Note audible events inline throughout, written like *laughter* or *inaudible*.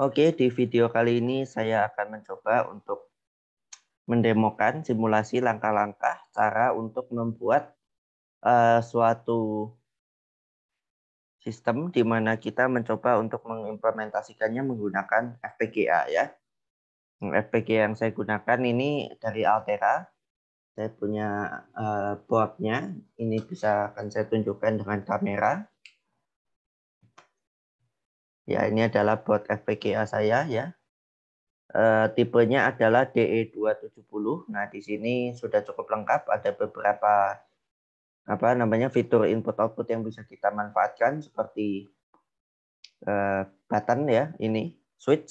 Oke, di video kali ini saya akan mencoba untuk mendemokan simulasi langkah-langkah cara untuk membuat uh, suatu sistem di mana kita mencoba untuk mengimplementasikannya menggunakan FPGA ya. Nah, FPGA yang saya gunakan ini dari Altera. Saya punya uh, boardnya. Ini bisa akan saya tunjukkan dengan kamera. Ya, ini adalah board FPGA saya ya. E, tipenya adalah DE270. Nah, di sini sudah cukup lengkap ada beberapa apa namanya fitur input output yang bisa kita manfaatkan seperti e, button ya, ini switch.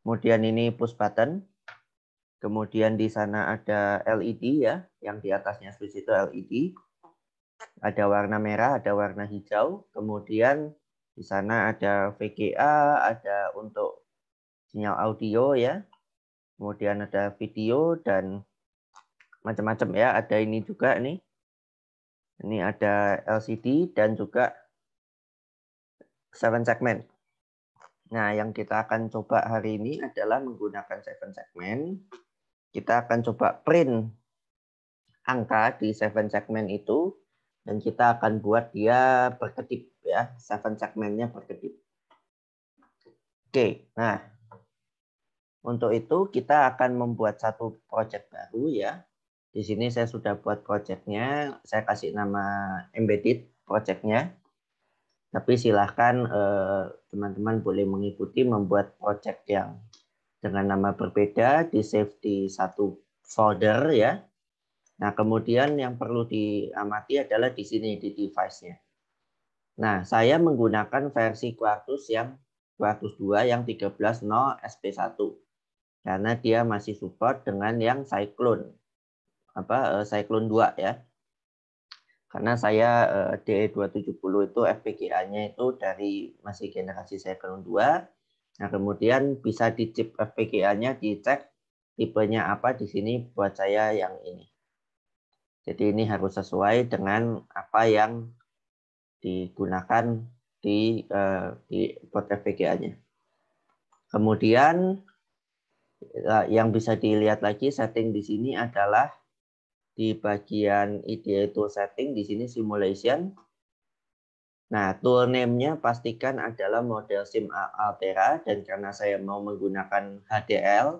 Kemudian ini push button. Kemudian di sana ada LED ya, yang di atasnya switch itu LED. Ada warna merah, ada warna hijau. Kemudian di sana ada VGA, ada untuk sinyal audio ya. Kemudian ada video dan macam-macam ya. Ada ini juga nih. Ini ada LCD dan juga seven segment Nah, yang kita akan coba hari ini adalah menggunakan seven segment Kita akan coba print angka di seven segment itu dan kita akan buat dia berkedip ya, seven segmennya berkedip. Oke, nah untuk itu kita akan membuat satu project baru ya. Di sini saya sudah buat projectnya, saya kasih nama embedded projectnya. Tapi silahkan eh, teman-teman eh, boleh mengikuti membuat project yang dengan nama berbeda di save di satu folder ya. Nah kemudian yang perlu diamati adalah di sini di device-nya. Nah, saya menggunakan versi Quartus yang Quartus 2 yang 13.0 SP1. Karena dia masih support dengan yang Cyclone. Apa eh, Cyclone 2 ya. Karena saya eh, DE270 itu FPGA-nya itu dari masih generasi Cyclone 2. Nah, kemudian bisa di chip FPGA-nya dicek tipenya apa di sini buat saya yang ini. Jadi ini harus sesuai dengan apa yang digunakan di, uh, di plot FPGA-nya. Kemudian eh, yang bisa dilihat lagi setting di sini adalah di bagian IDE tool setting di sini simulation. Nah, tool name-nya pastikan adalah model SIM Altera dan karena saya mau menggunakan HDL,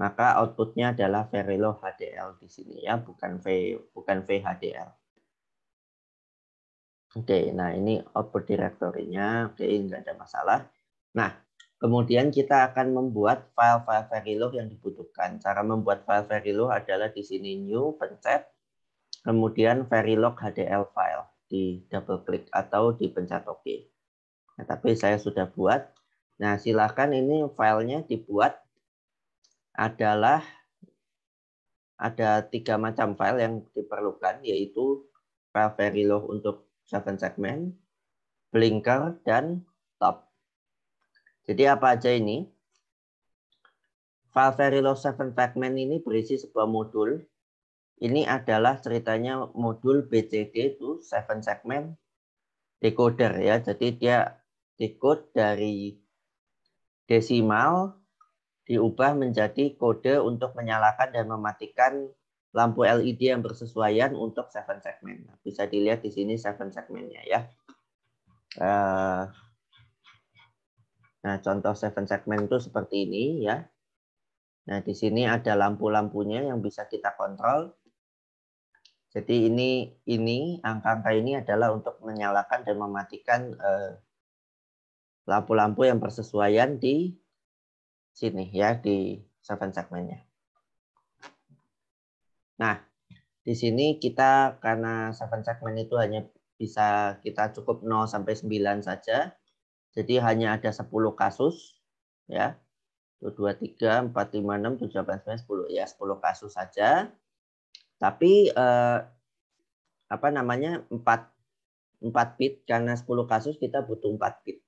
maka outputnya adalah Verilog HDL di sini ya, bukan V bukan VHDL. Oke, nah ini output directory-nya. Oke, nggak ada masalah. Nah, kemudian kita akan membuat file-file Verilog yang dibutuhkan. Cara membuat file Verilog adalah di sini new, pencet, kemudian Verilog HDL file di double klik atau di pencet OK. Nah, tapi saya sudah buat. Nah, silakan ini filenya dibuat adalah ada tiga macam file yang diperlukan, yaitu file Verilog untuk Seven segmen, blinker, dan top. Jadi apa aja ini? File Verilog 7 Fragment ini berisi sebuah modul. Ini adalah ceritanya modul BCD itu 7 segmen decoder ya. Jadi dia decode dari desimal diubah menjadi kode untuk menyalakan dan mematikan lampu LED yang bersesuaian untuk seven segmen. Nah, bisa dilihat di sini seven segmennya ya. Eh, nah, contoh seven segmen itu seperti ini ya. Nah, di sini ada lampu-lampunya yang bisa kita kontrol. Jadi ini ini angka-angka ini adalah untuk menyalakan dan mematikan eh, lampu-lampu yang bersesuaian di sini ya di seven segmennya. Nah, di sini kita karena seven segmen itu hanya bisa kita cukup 0 sampai 9 saja. Jadi hanya ada 10 kasus ya. 1 2 3 4 5 6 7 8 9 10 ya 10 kasus saja. Tapi eh, apa namanya? 4 4 bit karena 10 kasus kita butuh 4 bit.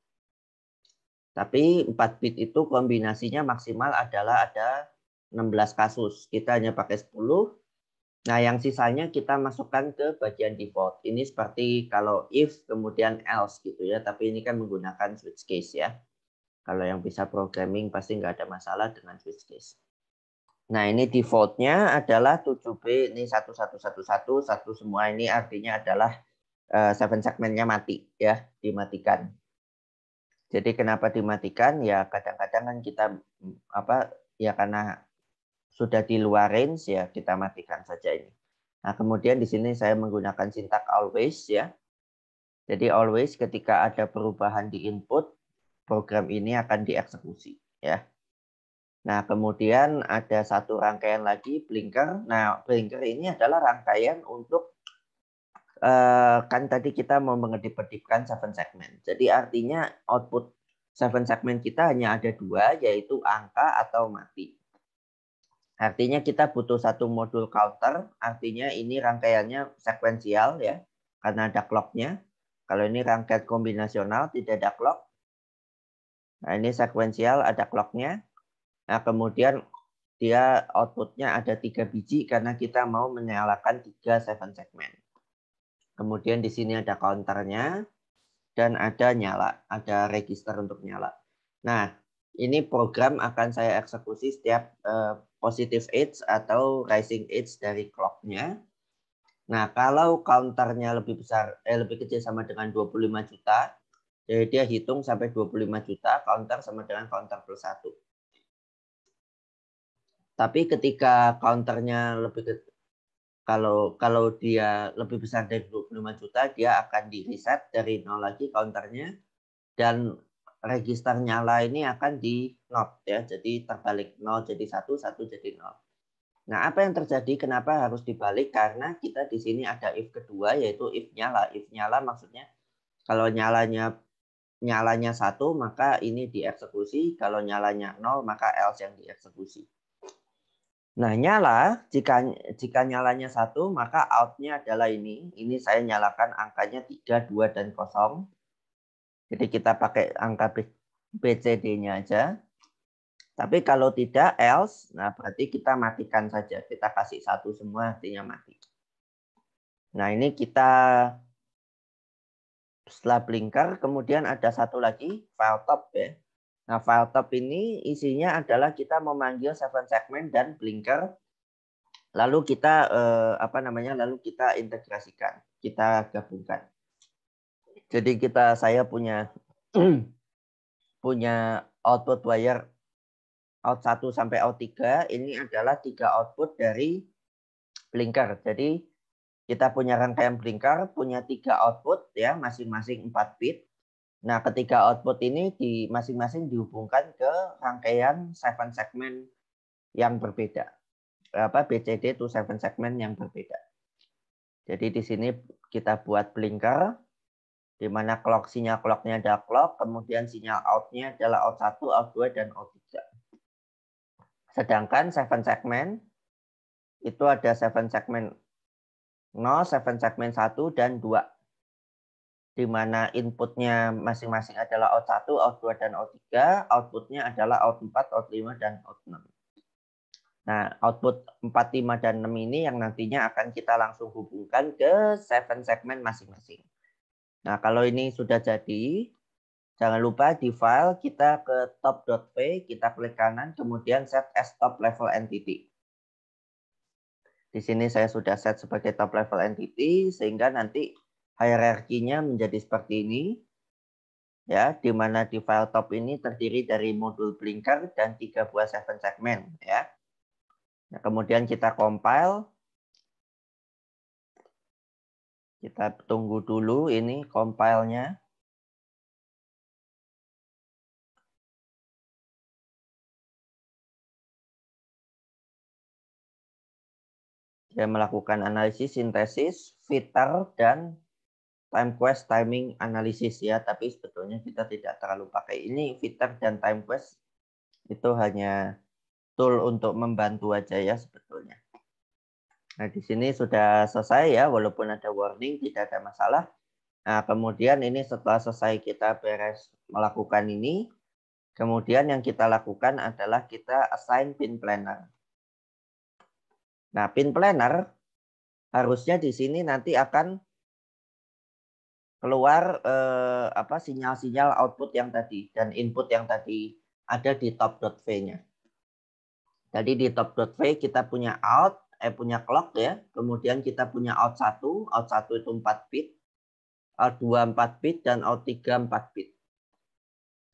Tapi 4 bit itu kombinasinya maksimal adalah ada 16 kasus. Kita hanya pakai 10 Nah, yang sisanya kita masukkan ke bagian default. Ini seperti kalau if kemudian else gitu ya, tapi ini kan menggunakan switch case ya. Kalau yang bisa programming pasti nggak ada masalah dengan switch case. Nah, ini defaultnya adalah 7B, ini 1111, satu semua ini artinya adalah eh, seven segmennya mati ya, dimatikan. Jadi kenapa dimatikan? Ya kadang-kadang kan kita apa ya karena sudah di luar range ya kita matikan saja ini. Nah, kemudian di sini saya menggunakan sintak always ya. Jadi always ketika ada perubahan di input, program ini akan dieksekusi ya. Nah, kemudian ada satu rangkaian lagi blinker. Nah, blinker ini adalah rangkaian untuk eh, kan tadi kita mau mengedip-edipkan seven segment. Jadi artinya output seven segment kita hanya ada dua, yaitu angka atau mati. Artinya kita butuh satu modul counter, artinya ini rangkaiannya sekuensial ya, karena ada clocknya. Kalau ini rangkaian kombinasional, tidak ada clock. Nah ini sekuensial, ada clocknya. Nah kemudian dia outputnya ada tiga biji karena kita mau menyalakan tiga seven segment. Kemudian di sini ada counternya dan ada nyala, ada register untuk nyala. Nah, ini program akan saya eksekusi setiap uh, positive edge atau rising edge dari clocknya. Nah, kalau counternya lebih besar, eh, lebih kecil sama dengan 25 juta, jadi dia hitung sampai 25 juta, counter sama dengan counter plus 1. Tapi ketika counternya lebih ke, kalau kalau dia lebih besar dari 25 juta, dia akan di reset dari nol lagi counternya dan register nyala ini akan di not ya, jadi terbalik 0 jadi 1, 1 jadi 0. Nah, apa yang terjadi? Kenapa harus dibalik? Karena kita di sini ada if kedua yaitu if nyala. If nyala maksudnya kalau nyalanya nyalanya satu maka ini dieksekusi, kalau nyalanya nol maka else yang dieksekusi. Nah, nyala jika jika nyalanya satu maka out-nya adalah ini. Ini saya nyalakan angkanya 3, 2 dan 0 jadi kita pakai angka BCD-nya aja. Tapi kalau tidak else, nah berarti kita matikan saja. Kita kasih satu semua artinya mati. Nah ini kita setelah blinker, kemudian ada satu lagi file top ya. Nah file top ini isinya adalah kita memanggil seven segment dan blinker. Lalu kita eh, apa namanya? Lalu kita integrasikan, kita gabungkan. Jadi kita saya punya *clears throat* punya output wire out 1 sampai out 3 ini adalah tiga output dari blinker. Jadi kita punya rangkaian blinker punya tiga output ya masing-masing 4 bit. Nah, ketiga output ini di masing-masing dihubungkan ke rangkaian seven segment yang berbeda. Apa BCD to seven segment yang berbeda. Jadi di sini kita buat blinker di mana clock sinyal clocknya ada clock, kemudian sinyal outnya adalah out 1, out 2, dan out 3. Sedangkan 7 segment itu ada 7 segment 0, 7 segment 1, dan 2. Di mana inputnya masing-masing adalah out 1, out 2, dan out 3. Outputnya adalah out 4, out 5, dan out 6. Nah, output 4, 5, dan 6 ini yang nantinya akan kita langsung hubungkan ke 7 segment masing-masing. Nah, kalau ini sudah jadi, jangan lupa di file kita ke top.v, kita klik kanan, kemudian set as top level entity. Di sini saya sudah set sebagai top level entity, sehingga nanti hierarkinya menjadi seperti ini. Ya, di mana di file top ini terdiri dari modul blinker dan tiga buah seven segmen. Ya. Nah, kemudian kita compile, Kita tunggu dulu ini compile-nya. Dia melakukan analisis, sintesis, filter, dan time quest timing analisis ya. Tapi sebetulnya kita tidak terlalu pakai ini. Filter dan time quest itu hanya tool untuk membantu aja ya sebetulnya. Nah, di sini sudah selesai ya, walaupun ada warning, tidak ada masalah. Nah, kemudian ini setelah selesai kita beres melakukan ini, kemudian yang kita lakukan adalah kita assign pin planner. Nah, pin planner harusnya di sini nanti akan keluar eh, apa sinyal-sinyal output yang tadi dan input yang tadi ada di top.v-nya. Jadi di top.v kita punya out, eh punya clock ya. Kemudian kita punya out 1, out 1 itu 4 bit, out 2 4 bit dan out 3 4 bit.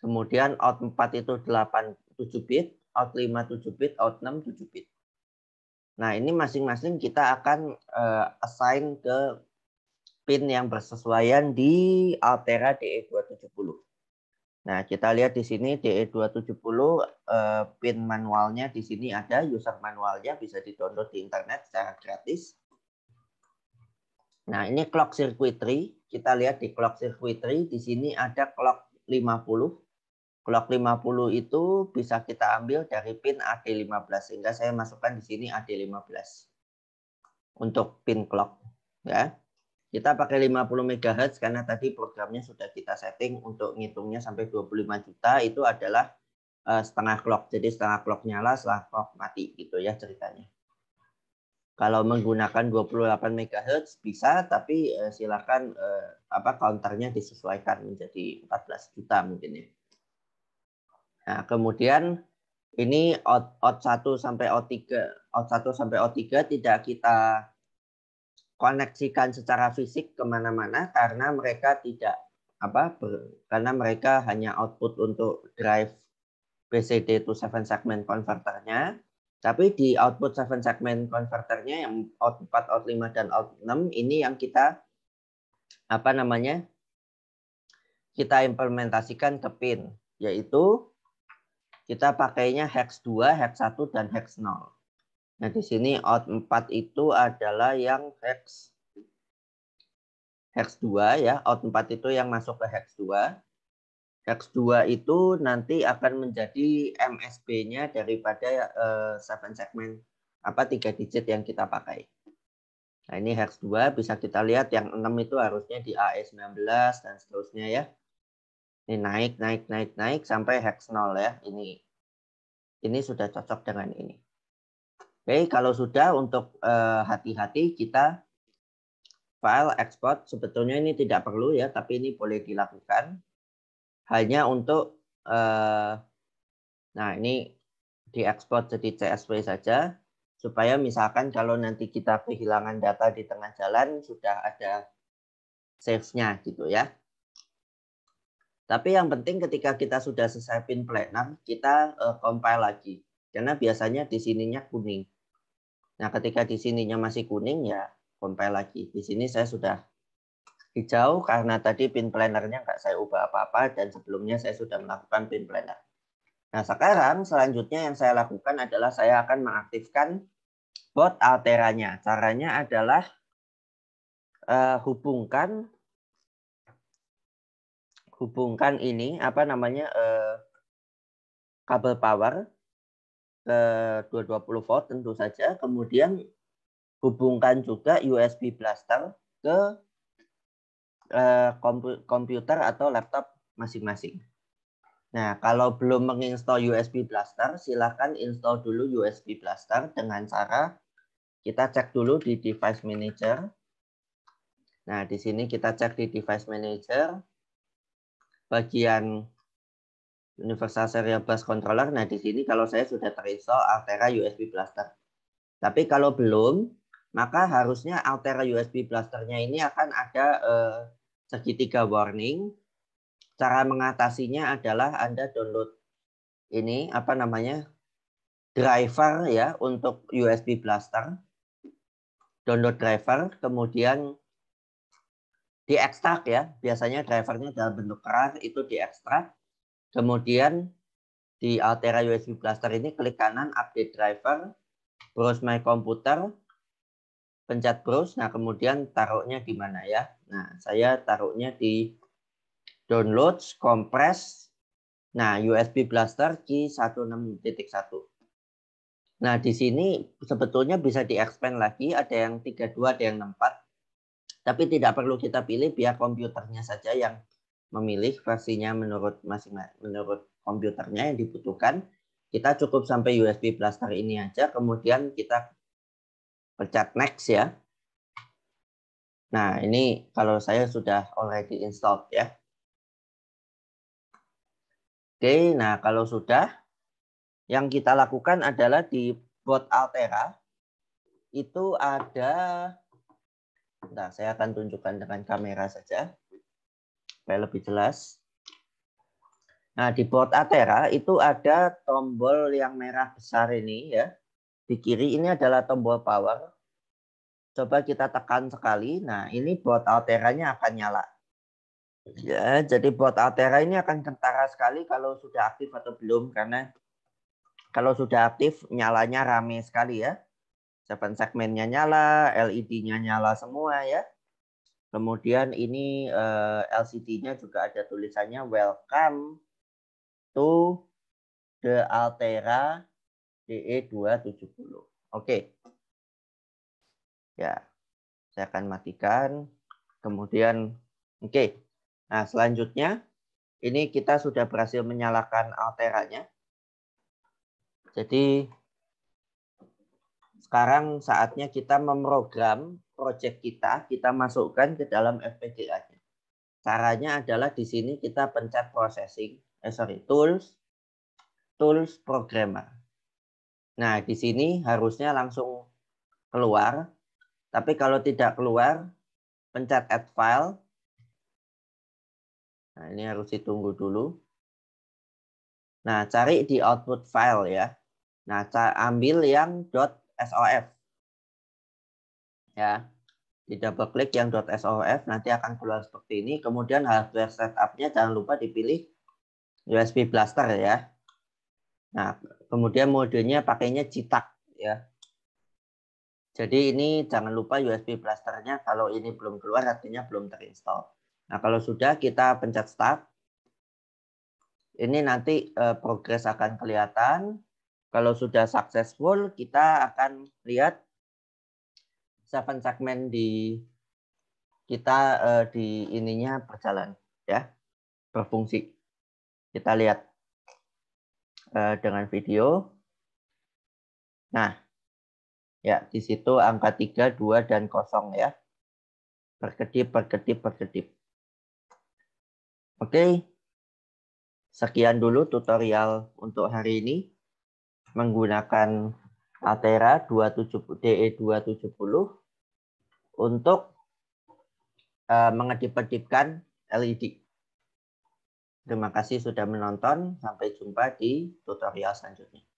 Kemudian out 4 itu 8 7 bit, out 5 7 bit, out 6 7 bit. Nah, ini masing-masing kita akan uh, assign ke pin yang bersesuaian di Altera DE270. Nah, kita lihat di sini DE270 eh, pin manualnya di sini ada user manualnya bisa di di internet secara gratis. Nah, ini clock circuitry. Kita lihat di clock circuitry di sini ada clock 50. Clock 50 itu bisa kita ambil dari pin AD15 sehingga saya masukkan di sini AD15 untuk pin clock ya. Kita pakai 50 MHz karena tadi programnya sudah kita setting untuk ngitungnya sampai 25 juta itu adalah eh, setengah clock. Jadi setengah clock nyala, setengah clock mati gitu ya ceritanya. Kalau menggunakan 28 MHz bisa, tapi eh, silakan uh, apa counternya disesuaikan menjadi 14 juta mungkin ya. Nah, kemudian ini out, out 1 sampai out 3, out 1 sampai out 3 tidak kita koneksikan secara fisik kemana-mana karena mereka tidak apa ber, karena mereka hanya output untuk drive BCD to 7 segment converternya tapi di output 7 segment converternya yang out 4, out 5 dan out 6 ini yang kita apa namanya kita implementasikan ke pin yaitu kita pakainya hex 2, hex 1 dan hex 0. Nah, di sini out 4 itu adalah yang hex hex 2 ya. Out 4 itu yang masuk ke hex 2. Hex 2 itu nanti akan menjadi MSB-nya daripada uh, eh, 7 segmen apa tiga digit yang kita pakai. Nah, ini hex 2 bisa kita lihat yang 6 itu harusnya di AE19 dan seterusnya ya. Ini naik, naik, naik, naik sampai hex 0 ya. Ini ini sudah cocok dengan ini. Oke, kalau sudah untuk eh, hati-hati uh, kita file export sebetulnya ini tidak perlu ya, tapi ini boleh dilakukan hanya untuk uh, nah ini diekspor jadi CSV saja supaya misalkan kalau nanti kita kehilangan data di tengah jalan sudah ada save-nya gitu ya. Tapi yang penting ketika kita sudah selesai pin planner, kita uh, compile lagi. Karena biasanya di sininya kuning. Nah, ketika di sininya masih kuning ya compile lagi. Di sini saya sudah hijau karena tadi pin planernya nggak saya ubah apa-apa dan sebelumnya saya sudah melakukan pin planner. Nah, sekarang selanjutnya yang saya lakukan adalah saya akan mengaktifkan bot alteranya. Caranya adalah uh, hubungkan hubungkan ini apa namanya uh, kabel power ke 220 volt tentu saja. Kemudian hubungkan juga USB blaster ke eh, komputer atau laptop masing-masing. Nah, kalau belum menginstal USB blaster, silahkan install dulu USB blaster dengan cara kita cek dulu di device manager. Nah, di sini kita cek di device manager bagian Universal Serial Bus Controller. Nah, di sini kalau saya sudah terinstall Altera USB Blaster. Tapi kalau belum, maka harusnya Altera USB Blasternya ini akan ada eh, segitiga warning. Cara mengatasinya adalah Anda download ini apa namanya driver ya untuk USB Blaster. Download driver, kemudian diekstrak ya. Biasanya drivernya dalam bentuk keras itu diekstrak Kemudian di Altera USB Blaster ini klik kanan update driver, browse my computer, pencet browse, nah kemudian taruhnya di mana ya? Nah, saya taruhnya di downloads, compress, nah USB Blaster g 16.1. Nah, di sini sebetulnya bisa di-expand lagi, ada yang 32, ada yang 64. Tapi tidak perlu kita pilih, biar komputernya saja yang memilih versinya menurut masing menurut komputernya yang dibutuhkan. Kita cukup sampai USB blaster ini aja, kemudian kita pencet next ya. Nah, ini kalau saya sudah already installed ya. Oke, nah kalau sudah, yang kita lakukan adalah di bot Altera, itu ada, nah saya akan tunjukkan dengan kamera saja supaya lebih jelas. Nah, di port Atera itu ada tombol yang merah besar ini ya. Di kiri ini adalah tombol power. Coba kita tekan sekali. Nah, ini Atera-nya akan nyala. Ya, jadi port Atera ini akan kentara sekali kalau sudah aktif atau belum karena kalau sudah aktif nyalanya rame sekali ya. Seven segmennya nyala, LED-nya nyala semua ya. Kemudian ini uh, eh, LCD-nya juga ada tulisannya Welcome to the Altera DE270. Oke. Okay. Ya. Saya akan matikan. Kemudian oke. Okay. Nah, selanjutnya ini kita sudah berhasil menyalakan Altera-nya. Jadi sekarang saatnya kita memprogram project kita, kita masukkan ke dalam FPGA-nya. Caranya adalah di sini kita pencet processing, eh sorry, tools, tools programmer. Nah, di sini harusnya langsung keluar. Tapi kalau tidak keluar, pencet add file. Nah, ini harus ditunggu dulu. Nah, cari di output file ya. Nah, ambil yang .sof ya di double klik yang .sof nanti akan keluar seperti ini. Kemudian hardware setupnya jangan lupa dipilih USB blaster ya. Nah, kemudian modenya pakainya citak ya. Jadi ini jangan lupa USB blasternya kalau ini belum keluar artinya belum terinstall. Nah, kalau sudah kita pencet start. Ini nanti eh, progres akan kelihatan. Kalau sudah successful kita akan lihat seven segmen di kita uh, di ininya berjalan ya berfungsi kita lihat uh, dengan video nah ya di situ angka 3 2 dan kosong ya berkedip berkedip berkedip oke sekian dulu tutorial untuk hari ini menggunakan Atera 270 DE 270 untuk uh, eh, mengedip-edipkan LED. Terima kasih sudah menonton. Sampai jumpa di tutorial selanjutnya.